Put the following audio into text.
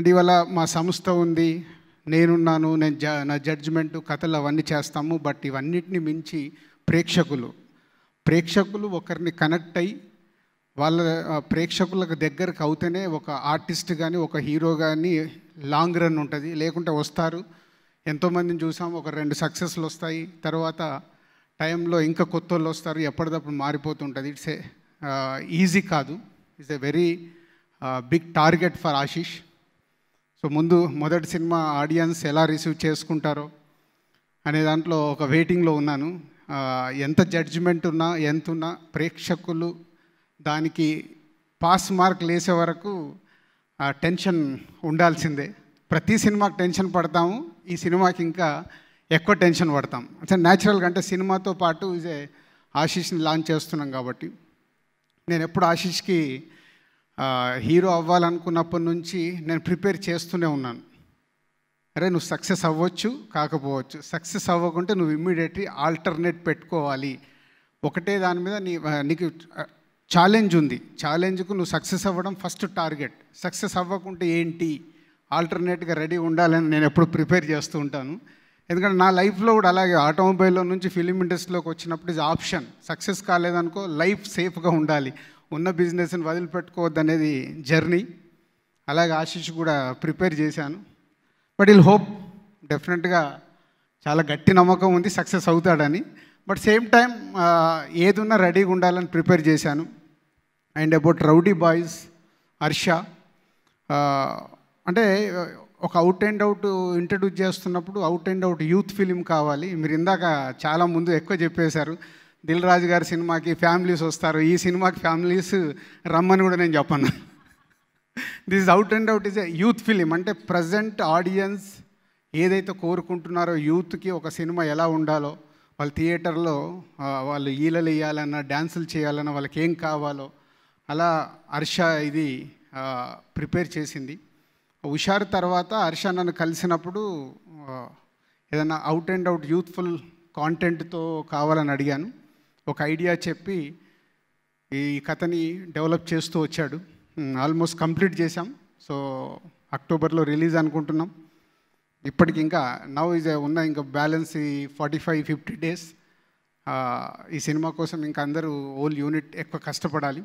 అంటే ఇవాళ మా సంస్థ ఉంది నేనున్నాను నేను జ నా జడ్జిమెంట్ కథలు అవన్నీ చేస్తాము బట్ ఇవన్నిటిని మించి ప్రేక్షకులు ప్రేక్షకులు ఒకరిని కనెక్ట్ అయ్యి వాళ్ళ ప్రేక్షకులకు దగ్గరకు అవుతేనే ఒక ఆర్టిస్ట్ కానీ ఒక హీరో కానీ లాంగ్ రన్ ఉంటుంది లేకుంటే వస్తారు ఎంతోమందిని చూసాం ఒక రెండు సక్సెస్లు వస్తాయి తర్వాత టైంలో ఇంకా కొత్త వాళ్ళు వస్తారు ఎప్పటికప్పుడు మారిపోతుంటుంది ఇట్స్ ఏ ఈజీ కాదు it's a very big target for Ashish so ముందు మొదటి సినిమా ఆడియన్స్ ఎలా రిసీవ్ చేసుకుంటారో అనే దాంట్లో ఒక వెయిటింగ్లో ఉన్నాను ఎంత జడ్జిమెంట్ ఉన్నా ఎంత ఉన్నా ప్రేక్షకులు దానికి పాస్ మార్క్ లేసే వరకు టెన్షన్ ఉండాల్సిందే ప్రతి సినిమాకి టెన్షన్ పడతాము ఈ సినిమాకి ఇంకా ఎక్కువ టెన్షన్ పడతాం అంటే న్యాచురల్గా అంటే సినిమాతో పాటు ఇదే ఆశీష్ని లాంచ్ చేస్తున్నాం కాబట్టి నేను ఎప్పుడు ఆశీష్కి హీరో అవ్వాలనుకున్నప్పటి నుంచి నేను ప్రిపేర్ చేస్తూనే ఉన్నాను అరే నువ్వు సక్సెస్ అవ్వచ్చు కాకపోవచ్చు సక్సెస్ అవ్వకుంటే నువ్వు ఇమ్మీడియట్లీ ఆల్టర్నేట్ పెట్టుకోవాలి ఒకటే దాని మీద నీ నీకు ఛాలెంజ్ ఉంది ఛాలెంజ్కు నువ్వు సక్సెస్ అవ్వడం ఫస్ట్ టార్గెట్ సక్సెస్ అవ్వకుంటే ఏంటి ఆల్టర్నేట్గా రెడీ ఉండాలని నేను ఎప్పుడు ప్రిపేర్ చేస్తూ ఉంటాను ఎందుకంటే నా లైఫ్లో కూడా అలాగే ఆటోమొబైల్లో నుంచి ఫిలిం ఇండస్ట్రీలోకి వచ్చినప్పుడు ఇది ఆప్షన్ సక్సెస్ కాలేదనుకో లైఫ్ సేఫ్గా ఉండాలి ఉన్న బిజినెస్ని వదిలిపెట్టుకోవద్దు అనేది జర్నీ అలాగే ఆశిష్ కూడా ప్రిపేర్ చేశాను బట్ ఇల్ హోప్ డెఫినెట్గా చాలా గట్టి నమ్మకం ఉంది సక్సెస్ అవుతాడని బట్ సేమ్ టైం ఏదున్నా రెడీగా ఉండాలని ప్రిపేర్ చేశాను and about rowdy boys Harsha అంటే ఒక అవుట్ అండ్ అవుట్ ఇంట్రడ్యూస్ చేస్తున్నప్పుడు out and out youth film కావాలి మీరు ఇందాక చాలా ముందు ఎక్కువ చెప్పేశారు దిల్ రాజు గారి సినిమాకి ఫ్యామిలీస్ వస్తారు ఈ సినిమాకి ఫ్యామిలీస్ రమ్మని కూడా నేను చెప్పాను this out and out is a youth film అంటే ప్రజెంట్ ఆడియన్స్ ఏదైతే కోరుకుంటున్నారో యూత్కి ఒక సినిమా ఎలా ఉండాలో వాళ్ళ థియేటర్లో వాళ్ళు ఈలలు వేయాలన్నా డ్యాన్సులు చేయాలన్నా వాళ్ళకి ఏం కావాలో అలా హర్ష ఇది ప్రిపేర్ చేసింది హుషారు తర్వాత హర్ష నన్ను కలిసినప్పుడు ఏదైనా అవుట్ అండ్ అవుట్ యూత్ఫుల్ కాంటెంట్తో కావాలని అడిగాను ఒక ఐడియా చెప్పి ఈ కథని డెవలప్ చేస్తూ వచ్చాడు ఆల్మోస్ట్ కంప్లీట్ చేశాం సో అక్టోబర్లో రిలీజ్ అనుకుంటున్నాం ఇప్పటికి ఇంకా నవ్ ఇజ్ ఉన్న ఇంకా బ్యాలెన్స్ ఈ ఫార్టీ ఫైవ్ ఫిఫ్టీ డేస్ ఈ సినిమా కోసం ఇంకా అందరూ ఓల్ యూనిట్ ఎక్కువ కష్టపడాలి